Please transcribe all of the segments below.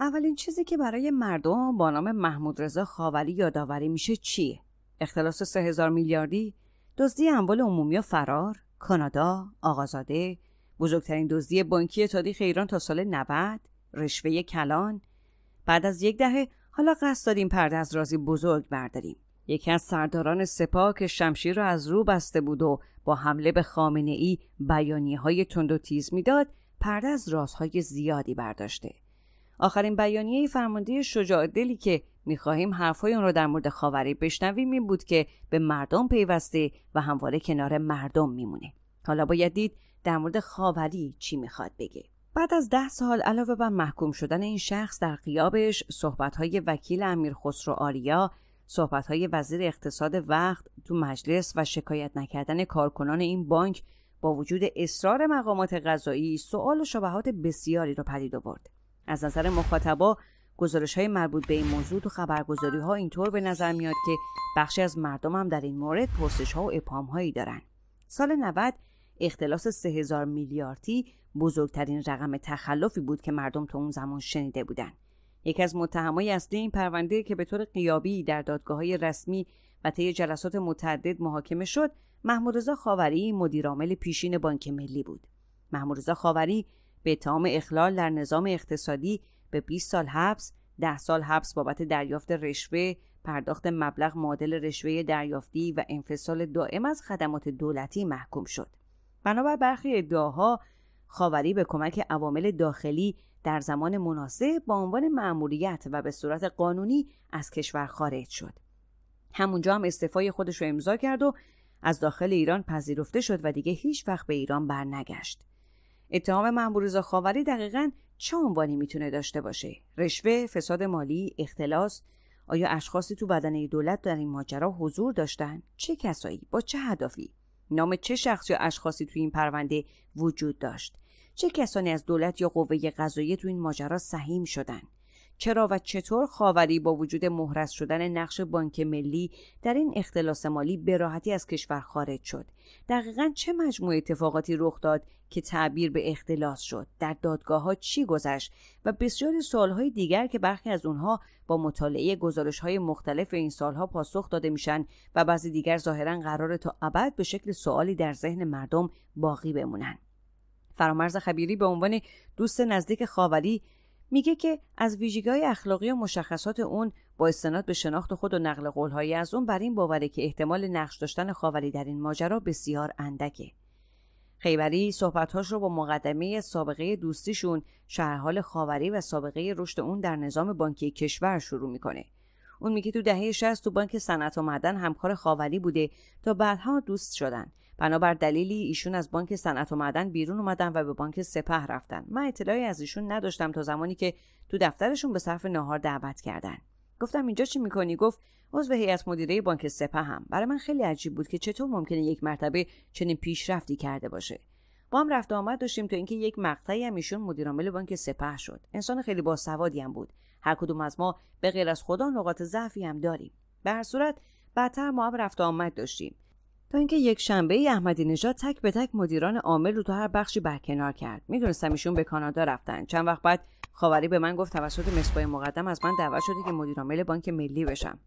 اولین چیزی که برای مردم با نام محمود رضا خاوری یادآوری میشه چیه؟ اختلاس 3000 میلیاردی، دزدی اموال عمومی و فرار، کانادا، آقازاده، بزرگترین دزدی بانکی تاریخ ایران تا سال 90، رشوه کلان، بعد از یک دهه حالا قصد داریم پرده از رازی بزرگ برداریم. یکی از سرداران سپاه که شمشیر را از رو بسته بود و با حمله به خامنه ای بیانیه های تند و تیز میداد پرده از رازهای زیادی برداشته آخرین بیانیه فرمانده شجاع دلی که میخواهیم حرفهای اون رو در مورد خاوری بشنویم این بود که به مردم پیوسته و همواره کنار مردم میمونه حالا باید دید در مورد خاوری چی میخواد بگه بعد از ده سال علاوه بر محکوم شدن این شخص در قیابش صحبتهای وکیل امیر خسرو آریا صحبتهای وزیر اقتصاد وقت تو مجلس و شکایت نکردن کارکنان این بانک با وجود اصرار مقامات غذایی سؤال و شبهات بسیاری را پدید آورد از نظر مخاطبا گزارش های مربوط به این موضوع و خبرگزاری ها اینطور به نظر میاد که بخشی از مردم هم در این مورد پرسش ها و اپام هایی دارن. سال 90 اختلاس 3000 میلیاردی بزرگترین رقم تخلفی بود که مردم تا اون زمان شنیده بودند. یکی از متهمای اصلی این پرونده که به طور قیابی در دادگاه های رسمی و طی جلسات متعدد محاکمه شد، محمودرضا خاوری مدیرعامل پیشین بانک ملی بود. محمودرضا خاوری به اتهام اخلال در نظام اقتصادی به 20 سال حبس، 10 سال حبس بابت دریافت رشوه، پرداخت مبلغ معادل رشوه دریافتی و انفصال دائم از خدمات دولتی محکوم شد. بنابر برخی ادعاها خاوری به کمک عوامل داخلی در زمان مناسب با عنوان مأموریت و به صورت قانونی از کشور خارج شد. همونجا هم استعفای خودش رو امضا کرد و از داخل ایران پذیرفته شد و دیگه هیچ وقت به ایران برنگشت. اتهام رضا خاوری دقیقا چه عنوانی میتونه داشته باشه رشوه فساد مالی اختلاس آیا اشخاصی تو بدنه دولت در این ماجرا حضور داشتن چه کسایی با چه هدفی نام چه شخص یا اشخاصی تو این پرونده وجود داشت چه کسانی از دولت یا قوه قضاییه تو این ماجرا سهیم شدن چرا و چطور خاوری با وجود مهرس شدن نقش بانک ملی در این اختلاس مالی به راحتی از کشور خارج شد دقیقا چه مجموعه اتفاقاتی رخ داد که تعبیر به اختلاس شد در دادگاه ها چی گذشت و بسیاری سالهای دیگر که برخی از اونها با مطالعه گزارش های مختلف این سالها پاسخ داده میشن و بعضی دیگر ظاهرا قرار تا ابد به شکل سوالی در ذهن مردم باقی بمونن فرامرز خبیری به عنوان دوست نزدیک خاوری میگه که از ویژگیهای اخلاقی و مشخصات اون با استناد به شناخت خود و نقل قولهایی از اون بر این باوره که احتمال نقش داشتن خاوری در این ماجرا بسیار اندکه خیبری صحبتهاش رو با مقدمه سابقه دوستیشون شهرحال خاوری و سابقه رشد اون در نظام بانکی کشور شروع میکنه اون میگه تو دهه 60 تو بانک صنعت و معدن همکار خاوری بوده تا بعدها دوست شدن بنابر دلیلی ایشون از بانک صنعت و معدن بیرون اومدن و به بانک سپه رفتن من اطلاعی از ایشون نداشتم تا زمانی که تو دفترشون به صرف نهار دعوت کردن گفتم اینجا چی میکنی گفت عضو هیئت مدیره بانک سپه هم برای من خیلی عجیب بود که چطور ممکنه یک مرتبه چنین پیشرفتی کرده باشه با هم رفت آمد داشتیم تا اینکه یک مقطعی هم ایشون مدیرعامل بانک سپه شد انسان خیلی باسوادی هم بود هر کدوم از ما به غیر از خدا نقاط ضعفی هم داریم به هر صورت بعدتر ما هم رفت آمد داشتیم تا اینکه یک شنبه ای احمدی نژاد تک به تک مدیران عامل رو تو هر بخشی برکنار کرد میدونستم ایشون به کانادا رفتن چند وقت بعد خاوری به من گفت توسط مصباح مقدم از من دعوت شده که مدیر عامل بانک ملی بشم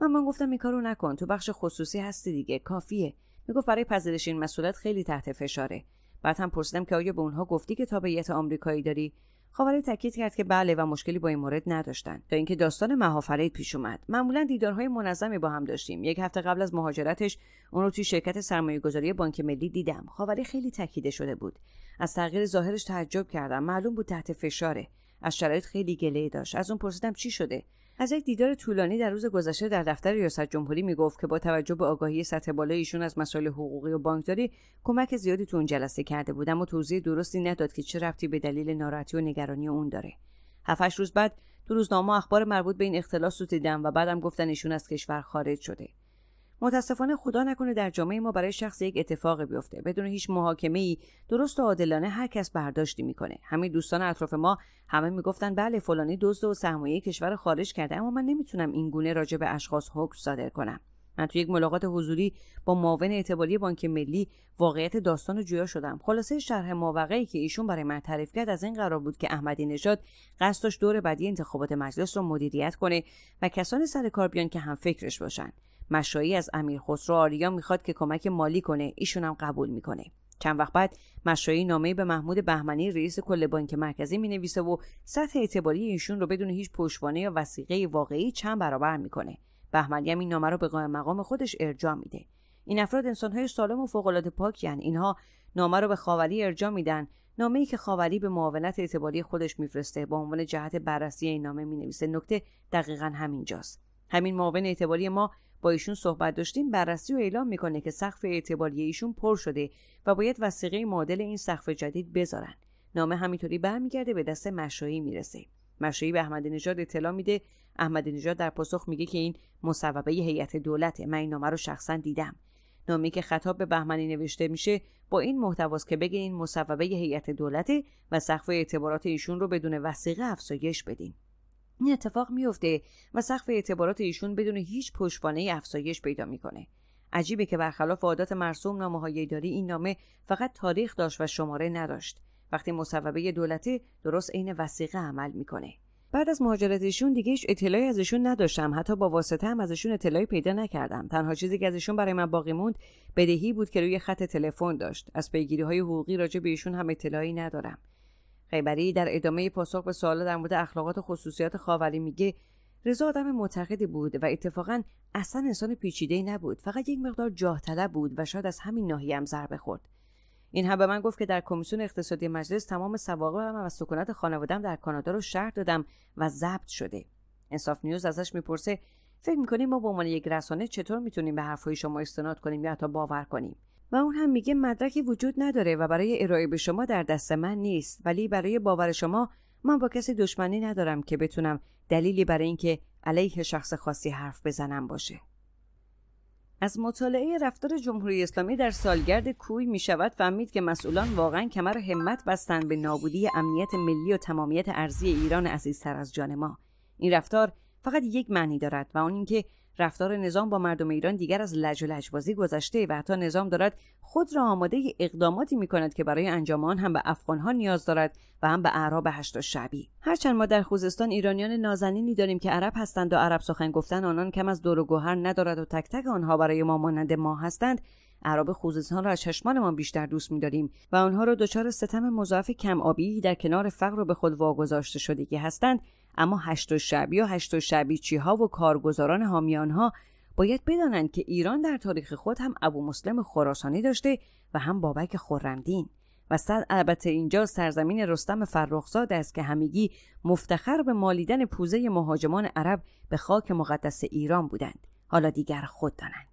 من من گفتم این کارو نکن تو بخش خصوصی هستی دیگه کافیه میگفت برای پذیرش این مسئولیت خیلی تحت فشاره بعد هم پرسیدم که آیا به اونها گفتی که تابعیت آمریکایی داری خاوری خب، تاکید کرد که بله و مشکلی با این مورد نداشتن تا اینکه داستان مهافرید پیش اومد معمولا دیدارهای منظمی با هم داشتیم یک هفته قبل از مهاجرتش اون رو توی شرکت گذاری بانک ملی دیدم خاوری خب، خیلی تکیده شده بود از تغییر ظاهرش تعجب کردم معلوم بود تحت فشاره از شرایط خیلی گله داشت از اون پرسیدم چی شده از یک دیدار طولانی در روز گذشته در دفتر ریاست جمهوری میگفت که با توجه به آگاهی سطح بالای ایشون از مسائل حقوقی و بانکداری کمک زیادی تو اون جلسه کرده بود اما توضیح درستی نداد که چه ربطی به دلیل ناراحتی و نگرانی اون داره هفتش روز بعد تو روزنامه اخبار مربوط به این اختلاس دیدم و بعدم گفتن ایشون از کشور خارج شده متاسفانه خدا نکنه در جامعه ما برای شخص یک اتفاق بیفته بدون هیچ محاکمه ای درست و عادلانه هر کس برداشتی میکنه همه دوستان اطراف ما همه میگفتن بله فلانی دزد و سرمایه کشور خارج کرده اما من نمیتونم این گونه راجع به اشخاص حکم صادر کنم من تو یک ملاقات حضوری با معاون اعتباری بانک ملی واقعیت داستان رو جویا شدم خلاصه شرح ماوقعی که ایشون برای من تعریف کرد از این قرار بود که احمدی نژاد قصدش دور بعدی انتخابات مجلس رو مدیریت کنه و کسانی سر کار بیان که هم فکرش باشن مشایی از امیر خسرو آریا میخواد که کمک مالی کنه ایشون هم قبول میکنه چند وقت بعد مشایی نامه به محمود بهمنی رئیس کل بانک مرکزی مینویسه و سطح اعتباری ایشون رو بدون هیچ پشتوانه یا وسیقه واقعی چند برابر میکنه بهمنی هم این نامه رو به قائم مقام خودش ارجاع میده این افراد انسانهای سالم و فوقالعاده پاکیان یعنی اینها نامه رو به خاوری ارجاع میدن نامه که خاوری به معاونت اعتباری خودش میفرسته با عنوان جهت بررسی این نامه مینویسه نکته دقیقا همینجاست همین معاون اعتباری ما با ایشون صحبت داشتیم بررسی و اعلام میکنه که سقف اعتباری ایشون پر شده و باید وسیقه معادل این سقف جدید بذارن نامه همینطوری برمیگرده به دست مشایی میرسه مشایی به احمد نژاد اطلاع میده احمد نژاد در پاسخ میگه که این مصوبه هیئت دولت من این نامه رو شخصا دیدم نامی که خطاب به بهمنی نوشته میشه با این محتواست که بگین این مصوبه هیئت دولته و سقف اعتبارات ایشون رو بدون وسیقه افزایش بدین این اتفاق میفته و سقف اعتبارات ایشون بدون هیچ پشتوانه افزایش پیدا میکنه عجیبه که برخلاف عادات مرسوم نامه ایداری این نامه فقط تاریخ داشت و شماره نداشت وقتی مصوبه دولته درست عین وسیقه عمل میکنه بعد از مهاجرتشون دیگه هیچ اطلاعی ازشون نداشتم حتی با واسطه هم ازشون اطلاعی پیدا نکردم تنها چیزی که ازشون برای من باقی موند بدهی بود که روی خط تلفن داشت از پیگیری های حقوقی راجع به ایشون هم اطلاعی ندارم خیبری در ادامه پاسخ به سوال در مورد اخلاقات و خصوصیات خاوری میگه رضا آدم معتقدی بود و اتفاقا اصلا انسان پیچیده نبود فقط یک مقدار جاه طلب بود و شاید از همین ناحیه هم ضربه خورد این هم به من گفت که در کمیسیون اقتصادی مجلس تمام سوابق و سکونت خانوادم در کانادا رو شهر دادم و ضبط شده انصاف نیوز ازش میپرسه فکر میکنیم ما به عنوان یک رسانه چطور میتونیم به حرفهای شما استناد کنیم یا حتی باور کنیم و اون هم میگه مدرکی وجود نداره و برای ارائه به شما در دست من نیست ولی برای باور شما من با کسی دشمنی ندارم که بتونم دلیلی برای اینکه علیه شخص خاصی حرف بزنم باشه از مطالعه رفتار جمهوری اسلامی در سالگرد کوی می شود فهمید که مسئولان واقعا کمر همت بستند به نابودی امنیت ملی و تمامیت ارزی ایران عزیزتر از جان ما این رفتار فقط یک معنی دارد و اون اینکه رفتار نظام با مردم ایران دیگر از لج و لجبازی گذشته و حتی نظام دارد خود را آماده اقداماتی می کند که برای انجام آن هم به ها نیاز دارد و هم به اعراب هشت شبی هرچند ما در خوزستان ایرانیان نازنینی داریم که عرب هستند و عرب سخن گفتن آنان کم از دور و گوهر ندارد و تک تک آنها برای ما مانند ما هستند عرب خوزستان را از چشمانمان بیشتر دوست میداریم و آنها را دچار ستم مضاعف کم آبی در کنار فقر و به خود واگذاشته شدگی هستند اما هشت و شبی و هشت و شبیچی ها و کارگزاران حامیان ها باید بدانند که ایران در تاریخ خود هم ابو مسلم خراسانی داشته و هم بابک خورمدین و صد البته اینجا سرزمین رستم فرخزاد است که همگی مفتخر به مالیدن پوزه مهاجمان عرب به خاک مقدس ایران بودند حالا دیگر خود دانند